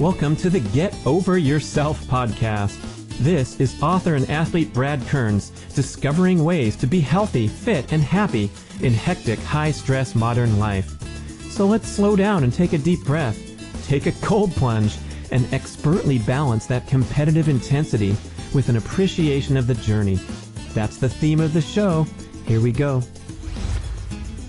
Welcome to the Get Over Yourself podcast. This is author and athlete Brad Kearns discovering ways to be healthy, fit, and happy in hectic, high stress modern life. So let's slow down and take a deep breath, take a cold plunge, and expertly balance that competitive intensity with an appreciation of the journey. That's the theme of the show. Here we go.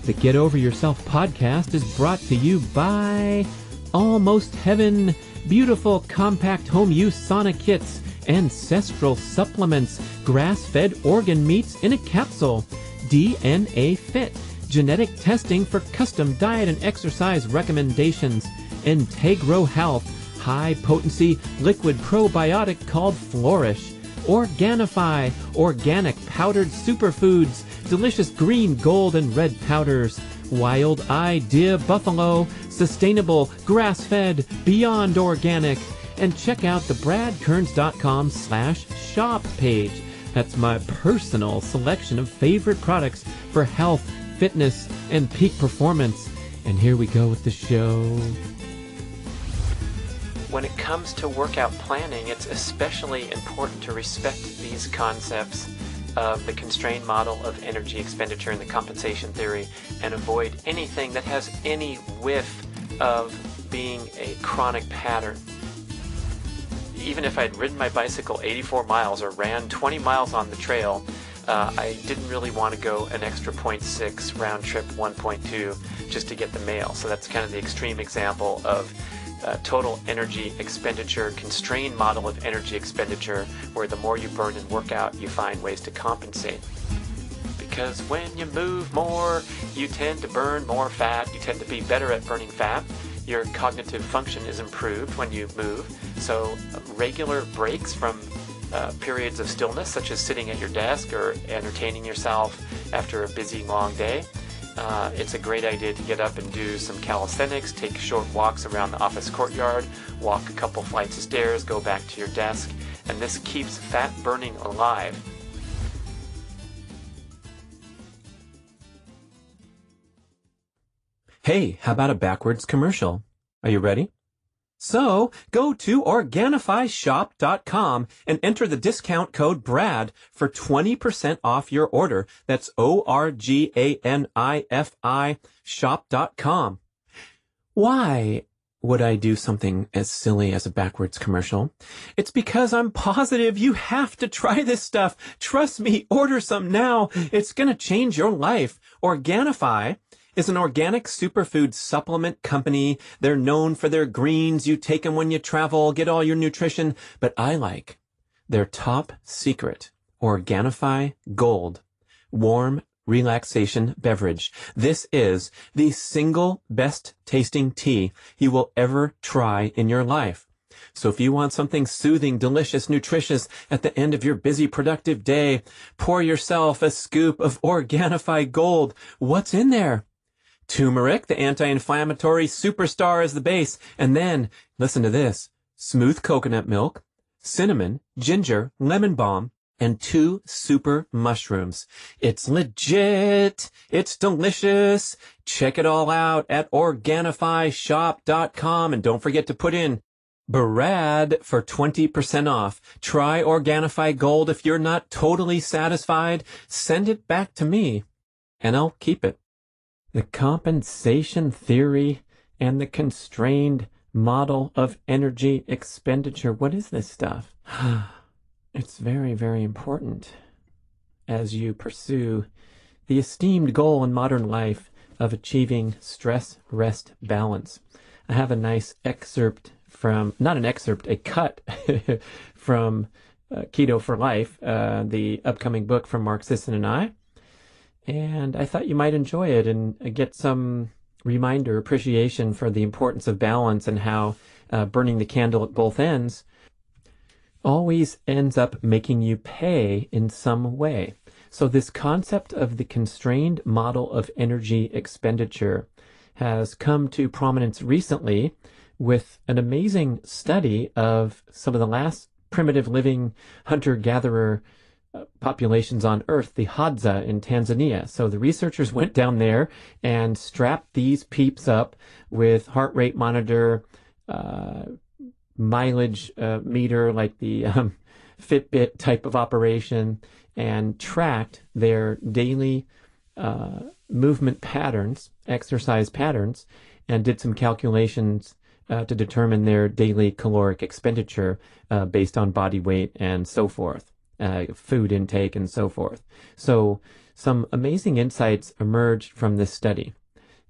The Get Over Yourself podcast is brought to you by Almost Heaven beautiful compact home use sauna kits, ancestral supplements, grass-fed organ meats in a capsule, DNA Fit, genetic testing for custom diet and exercise recommendations, Integro Health, high-potency liquid probiotic called Flourish, Organifi, organic powdered superfoods, delicious green, gold, and red powders, Wild Idea Buffalo, sustainable, grass-fed, beyond organic, and check out the bradkearns.com slash shop page. That's my personal selection of favorite products for health, fitness, and peak performance. And here we go with the show. When it comes to workout planning, it's especially important to respect these concepts of the constrained model of energy expenditure and the compensation theory and avoid anything that has any whiff of being a chronic pattern. Even if I'd ridden my bicycle 84 miles or ran 20 miles on the trail, uh, I didn't really want to go an extra 0.6 round trip 1.2 just to get the mail. So that's kind of the extreme example of uh, total energy expenditure, constrained model of energy expenditure, where the more you burn and work out, you find ways to compensate because when you move more, you tend to burn more fat, you tend to be better at burning fat, your cognitive function is improved when you move. So, regular breaks from uh, periods of stillness, such as sitting at your desk or entertaining yourself after a busy long day, uh, it's a great idea to get up and do some calisthenics, take short walks around the office courtyard, walk a couple flights of stairs, go back to your desk, and this keeps fat burning alive. Hey, how about a backwards commercial? Are you ready? So, go to OrganifyShop.com and enter the discount code BRAD for 20% off your order. That's O-R-G-A-N-I-F-I shop.com. Why would I do something as silly as a backwards commercial? It's because I'm positive you have to try this stuff. Trust me, order some now. It's going to change your life. Organifi is an organic superfood supplement company. They're known for their greens. You take them when you travel, get all your nutrition. But I like their top secret Organifi Gold warm relaxation beverage. This is the single best tasting tea you will ever try in your life. So if you want something soothing, delicious, nutritious at the end of your busy, productive day, pour yourself a scoop of Organifi Gold. What's in there? turmeric, the anti-inflammatory superstar is the base, and then, listen to this, smooth coconut milk, cinnamon, ginger, lemon balm, and two super mushrooms. It's legit. It's delicious. Check it all out at OrganifyShop.com and don't forget to put in Barad for 20% off. Try Organifi Gold. If you're not totally satisfied, send it back to me and I'll keep it the compensation theory and the constrained model of energy expenditure. What is this stuff? It's very, very important as you pursue the esteemed goal in modern life of achieving stress rest balance. I have a nice excerpt from, not an excerpt, a cut from uh, Keto for Life, uh, the upcoming book from Mark Sisson and I and I thought you might enjoy it and uh, get some reminder, appreciation for the importance of balance and how uh, burning the candle at both ends always ends up making you pay in some way. So, this concept of the constrained model of energy expenditure has come to prominence recently with an amazing study of some of the last primitive living hunter gatherer populations on Earth, the Hadza in Tanzania. So the researchers went down there and strapped these peeps up with heart rate monitor, uh, mileage uh, meter, like the um, Fitbit type of operation, and tracked their daily uh, movement patterns, exercise patterns, and did some calculations. Uh, to determine their daily caloric expenditure uh, based on body weight and so forth uh, food intake, and so forth. So, some amazing insights emerged from this study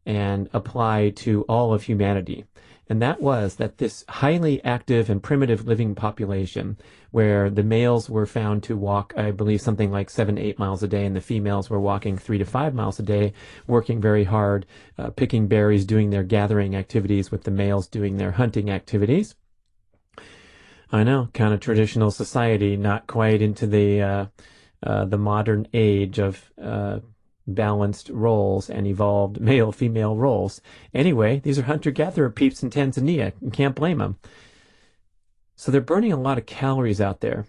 and apply to all of humanity. And that was that this highly active and primitive living population, where the males were found to walk, I believe, something like seven, eight miles a day, and the females were walking three to five miles a day, working very hard, uh, picking berries, doing their gathering activities, with the males doing their hunting activities I know, kind of traditional society, not quite into the uh, uh, the modern age of uh, balanced roles and evolved male female roles. Anyway, these are hunter gatherer peeps in Tanzania. You can't blame them. So they're burning a lot of calories out there,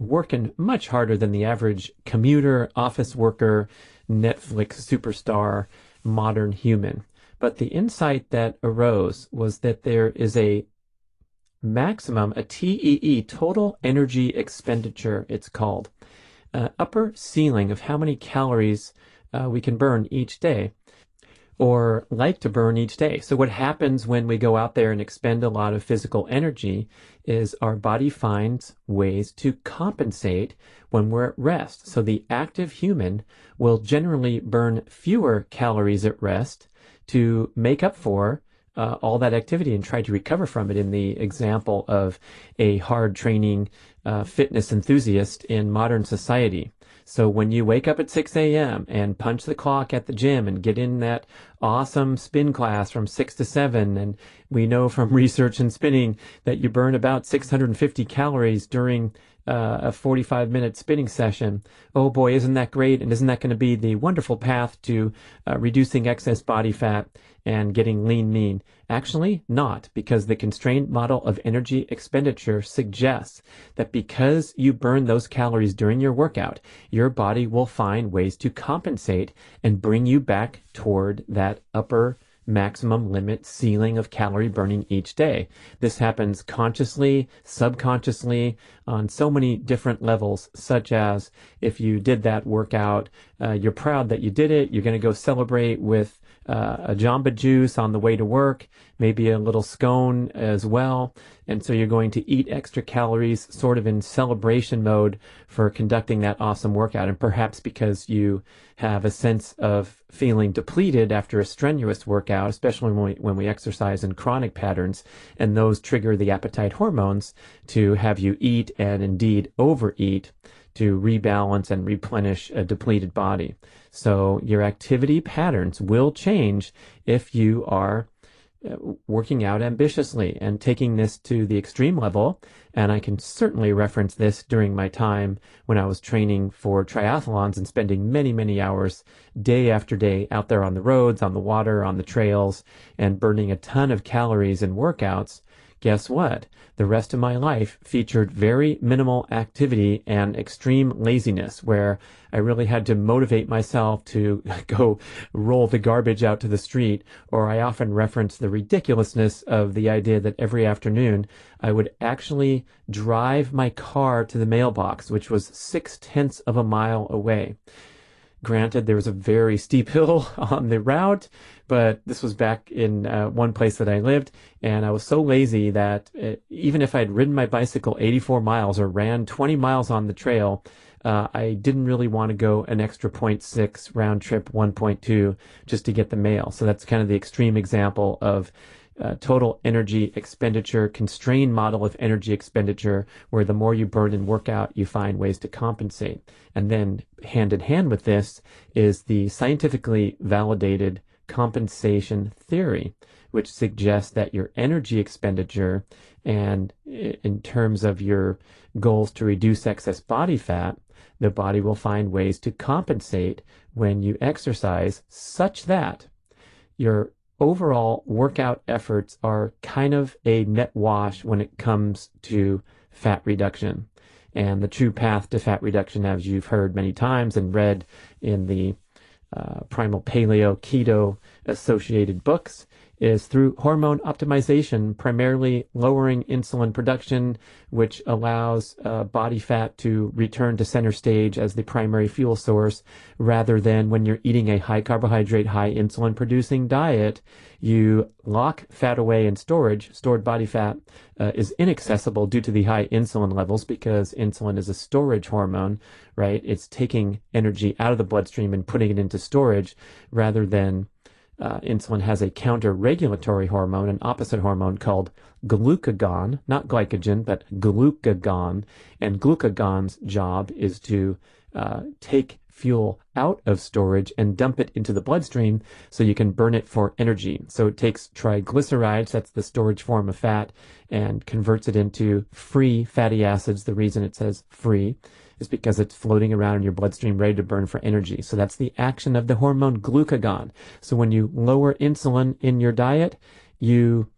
working much harder than the average commuter, office worker, Netflix superstar, modern human. But the insight that arose was that there is a maximum, a TEE, total energy expenditure, it's called, uh, upper ceiling of how many calories uh, we can burn each day or like to burn each day. So what happens when we go out there and expend a lot of physical energy is our body finds ways to compensate when we're at rest. So the active human will generally burn fewer calories at rest to make up for uh, all that activity and tried to recover from it in the example of a hard training uh, fitness enthusiast in modern society. So when you wake up at 6 a.m. and punch the clock at the gym and get in that awesome spin class from 6 to 7, and we know from research and spinning that you burn about 650 calories during uh, a 45 minute spinning session. Oh boy, isn't that great? And isn't that going to be the wonderful path to uh, reducing excess body fat and getting lean mean? Actually, not, because the constrained model of energy expenditure suggests that because you burn those calories during your workout, your body will find ways to compensate and bring you back toward that upper maximum limit ceiling of calorie burning each day. This happens consciously, subconsciously, on so many different levels, such as if you did that workout, uh, you're proud that you did it, you're going to go celebrate with uh, a Jamba Juice on the way to work, maybe a little scone as well. And so you're going to eat extra calories sort of in celebration mode for conducting that awesome workout. And perhaps because you have a sense of feeling depleted after a strenuous workout, especially when we, when we exercise in chronic patterns, and those trigger the appetite hormones to have you eat and indeed overeat to rebalance and replenish a depleted body. So your activity patterns will change if you are uh, working out ambitiously and taking this to the extreme level. And I can certainly reference this during my time when I was training for triathlons and spending many, many hours day after day out there on the roads, on the water, on the trails, and burning a ton of calories in workouts Guess what? The rest of my life featured very minimal activity and extreme laziness, where I really had to motivate myself to go roll the garbage out to the street, or I often reference the ridiculousness of the idea that every afternoon I would actually drive my car to the mailbox, which was six tenths of a mile away. Granted, there was a very steep hill on the route, but this was back in uh, one place that I lived, and I was so lazy that it, uh, even if I had ridden my bicycle 84 miles or ran 20 miles on the trail, uh, I didn't really want to go an extra 0.6 round trip 1.2 just to get the mail. So that's kind of the extreme example of uh, total energy expenditure constrained model of energy expenditure, where the more you burn and work out, you find ways to compensate. And then hand in hand with this is the scientifically validated compensation theory, which suggests that your energy expenditure and in terms of your goals to reduce excess body fat, the body will find ways to compensate when you exercise such that your overall workout efforts are kind of a net wash when it comes to fat reduction. And the true path to fat reduction, as you've heard many times and read in the uh, primal paleo keto associated books, is through hormone optimization, primarily lowering insulin production, which allows uh, body fat to return to center stage as the primary fuel source, rather than when you're eating a high carbohydrate, high insulin producing diet, you lock fat away in storage. Stored body fat uh, is inaccessible due to the high insulin levels because insulin is a storage hormone, right? It's taking energy out of the bloodstream and putting it into storage rather than uh, insulin has a counter-regulatory hormone, an opposite hormone called glucagon, not glycogen, but glucagon. And glucagon's job is to uh, take fuel out of storage and dump it into the bloodstream so you can burn it for energy. So it takes triglycerides, that's the storage form of fat, and converts it into free fatty acids, the reason it says free, is because it's floating around in your bloodstream ready to burn for energy. So that's the action of the hormone glucagon. So when you lower insulin in your diet, you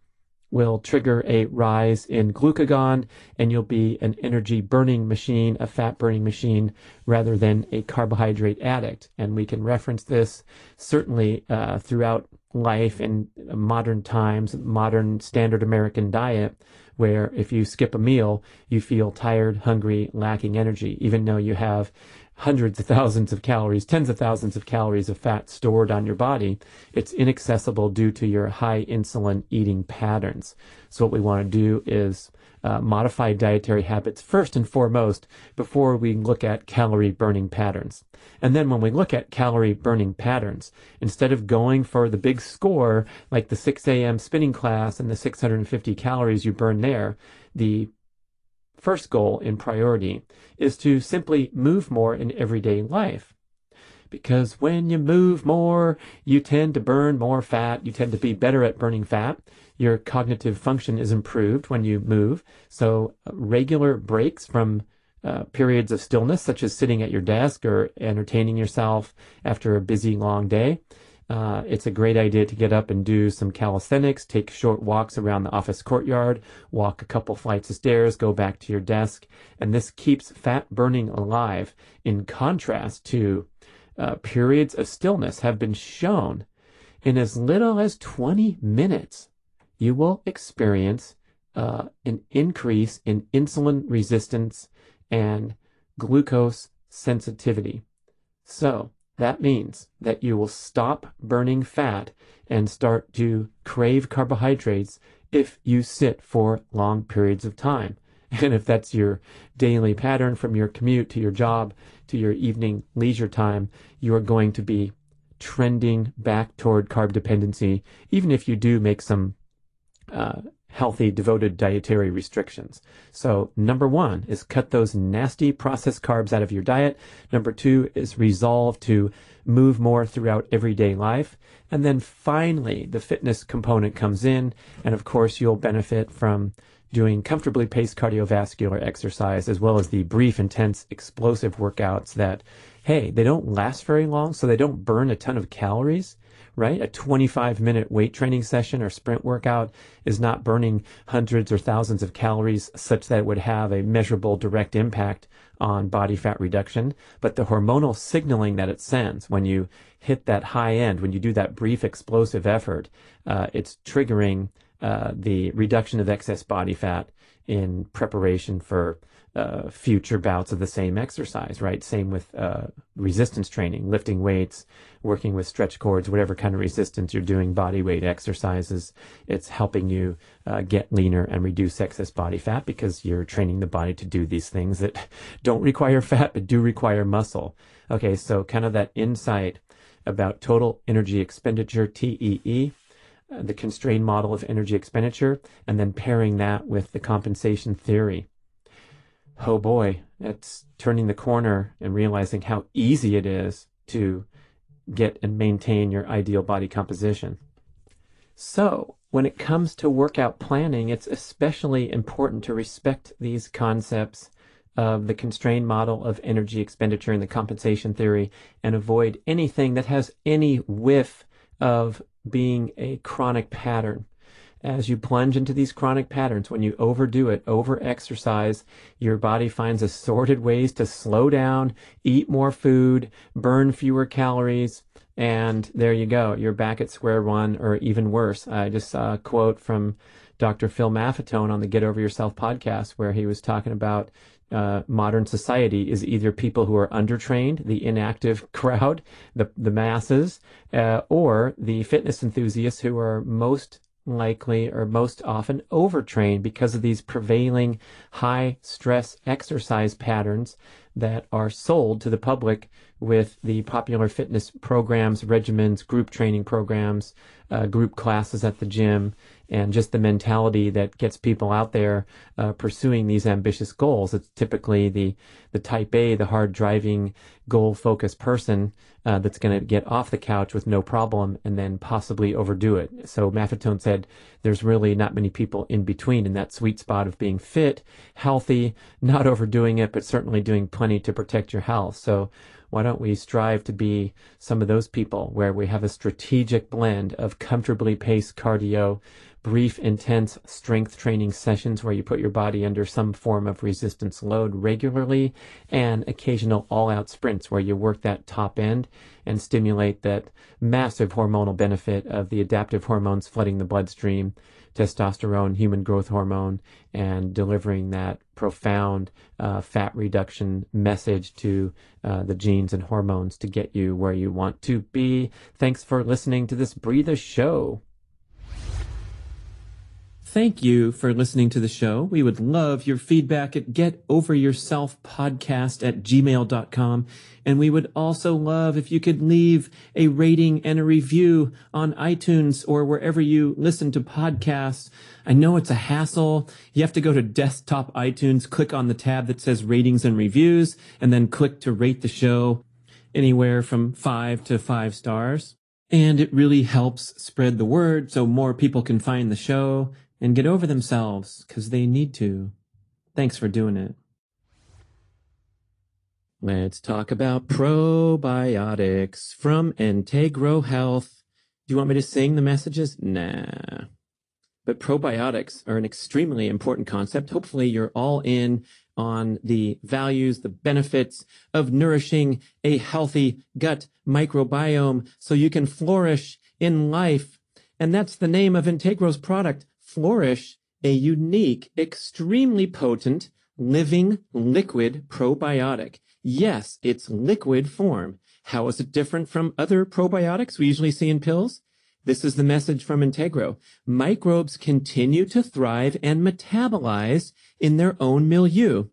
will trigger a rise in glucagon and you'll be an energy burning machine, a fat burning machine, rather than a carbohydrate addict. And we can reference this certainly uh, throughout life in modern times, modern standard American diet where if you skip a meal, you feel tired, hungry, lacking energy, even though you have hundreds of thousands of calories, tens of thousands of calories of fat stored on your body, it's inaccessible due to your high insulin eating patterns. So what we want to do is uh, modify dietary habits first and foremost before we look at calorie burning patterns. And then when we look at calorie burning patterns, instead of going for the big score like the 6 a.m. spinning class and the 650 calories you burn there, the first goal in priority is to simply move more in everyday life because when you move more, you tend to burn more fat. You tend to be better at burning fat. Your cognitive function is improved when you move. So uh, regular breaks from uh, periods of stillness, such as sitting at your desk or entertaining yourself after a busy long day. Uh, it's a great idea to get up and do some calisthenics, take short walks around the office courtyard, walk a couple flights of stairs, go back to your desk. And this keeps fat burning alive in contrast to uh, periods of stillness have been shown in as little as 20 minutes you will experience uh, an increase in insulin resistance and glucose sensitivity. So that means that you will stop burning fat and start to crave carbohydrates if you sit for long periods of time. And if that's your daily pattern from your commute to your job to your evening leisure time, you are going to be trending back toward carb dependency, even if you do make some uh, healthy, devoted dietary restrictions. So, number one is cut those nasty processed carbs out of your diet. Number two is resolve to move more throughout everyday life. And then finally, the fitness component comes in. And of course, you'll benefit from doing comfortably paced cardiovascular exercise as well as the brief, intense, explosive workouts that, hey, they don't last very long, so they don't burn a ton of calories right? A 25 minute weight training session or sprint workout is not burning hundreds or thousands of calories such that it would have a measurable direct impact on body fat reduction. But the hormonal signaling that it sends when you hit that high end, when you do that brief explosive effort, uh, it's triggering uh, the reduction of excess body fat in preparation for uh, future bouts of the same exercise, right? Same with uh, resistance training, lifting weights, working with stretch cords, whatever kind of resistance you're doing, body weight exercises. It's helping you uh, get leaner and reduce excess body fat because you're training the body to do these things that don't require fat but do require muscle. Okay, so kind of that insight about total energy expenditure, TEE uh, the constrained model of energy expenditure, and then pairing that with the compensation theory oh boy, it's turning the corner and realizing how easy it is to get and maintain your ideal body composition. So, when it comes to workout planning, it's especially important to respect these concepts of the constrained model of energy expenditure and the compensation theory and avoid anything that has any whiff of being a chronic pattern as you plunge into these chronic patterns, when you overdo it, over exercise, your body finds assorted ways to slow down, eat more food, burn fewer calories, and there you go. You're back at square one, or even worse. I just saw a quote from Dr. Phil Maffetone on the Get Over Yourself podcast where he was talking about uh, modern society is either people who are undertrained, the inactive crowd, the the masses, uh, or the fitness enthusiasts who are most likely or most often overtrain because of these prevailing high stress exercise patterns that are sold to the public with the popular fitness programs, regimens, group training programs, uh, group classes at the gym, and just the mentality that gets people out there uh, pursuing these ambitious goals. It's typically the the type A, the hard driving, goal focused person uh, that's going to get off the couch with no problem and then possibly overdo it. So Maffetone said there's really not many people in between in that sweet spot of being fit, healthy, not overdoing it, but certainly doing plenty to protect your health. So why don't we strive to be some of those people where we have a strategic blend of comfortably paced cardio, brief, intense strength training sessions where you put your body under some form of resistance load regularly, and occasional all out sprints where you work that top end and stimulate that massive hormonal benefit of the adaptive hormones flooding the bloodstream, testosterone, human growth hormone, and delivering that profound uh, fat reduction message to uh, the genes and hormones to get you where you want to be. Thanks for listening to this Breathe a Show thank you for listening to the show. We would love your feedback at getoveryourselfpodcast at gmail.com. And we would also love if you could leave a rating and a review on iTunes or wherever you listen to podcasts. I know it's a hassle. You have to go to desktop iTunes, click on the tab that says ratings and reviews, and then click to rate the show anywhere from five to five stars. And it really helps spread the word so more people can find the show and get over themselves because they need to. Thanks for doing it. Let's talk about probiotics from Integro Health. Do you want me to sing the messages? Nah. But probiotics are an extremely important concept. Hopefully, you're all in on the values, the benefits of nourishing a healthy gut microbiome so you can flourish in life. And that's the name of Integro's product, flourish a unique, extremely potent, living liquid probiotic. Yes, it's liquid form. How is it different from other probiotics we usually see in pills? This is the message from Integro. Microbes continue to thrive and metabolize in their own milieu.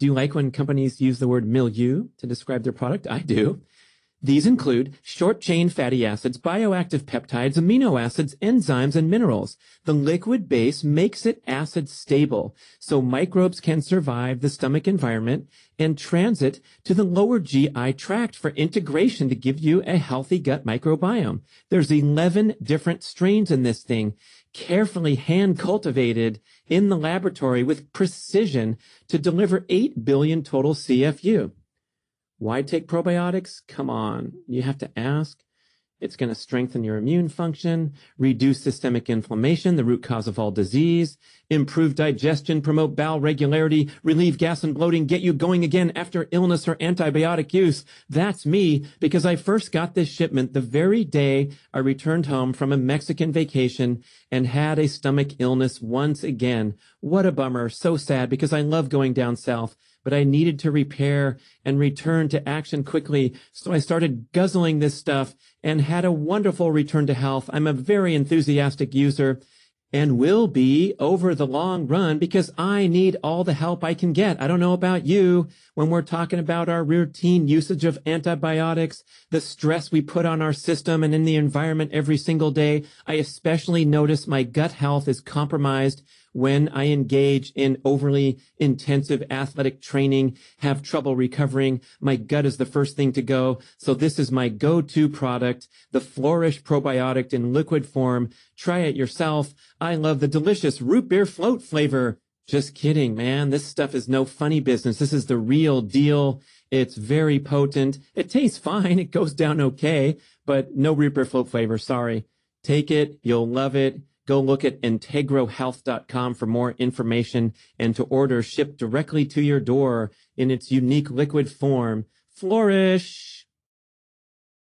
Do you like when companies use the word milieu to describe their product? I do. These include short-chain fatty acids, bioactive peptides, amino acids, enzymes, and minerals. The liquid base makes it acid stable, so microbes can survive the stomach environment and transit to the lower GI tract for integration to give you a healthy gut microbiome. There's 11 different strains in this thing, carefully hand cultivated in the laboratory with precision to deliver 8 billion total CFU. Why take probiotics? Come on. You have to ask. It's going to strengthen your immune function, reduce systemic inflammation, the root cause of all disease, improve digestion, promote bowel regularity, relieve gas and bloating, get you going again after illness or antibiotic use. That's me because I first got this shipment the very day I returned home from a Mexican vacation and had a stomach illness once again. What a bummer. So sad because I love going down south but I needed to repair and return to action quickly. So I started guzzling this stuff and had a wonderful return to health. I'm a very enthusiastic user and will be over the long run because I need all the help I can get. I don't know about you when we're talking about our routine usage of antibiotics, the stress we put on our system and in the environment every single day. I especially notice my gut health is compromised when I engage in overly intensive athletic training, have trouble recovering. My gut is the first thing to go. So this is my go-to product, the Flourish probiotic in liquid form. Try it yourself. I love the delicious root beer float flavor. Just kidding, man. This stuff is no funny business. This is the real deal. It's very potent. It tastes fine. It goes down okay, but no root beer float flavor. Sorry. Take it. You'll love it. Go look at integrohealth.com for more information and to order shipped directly to your door in its unique liquid form. Flourish.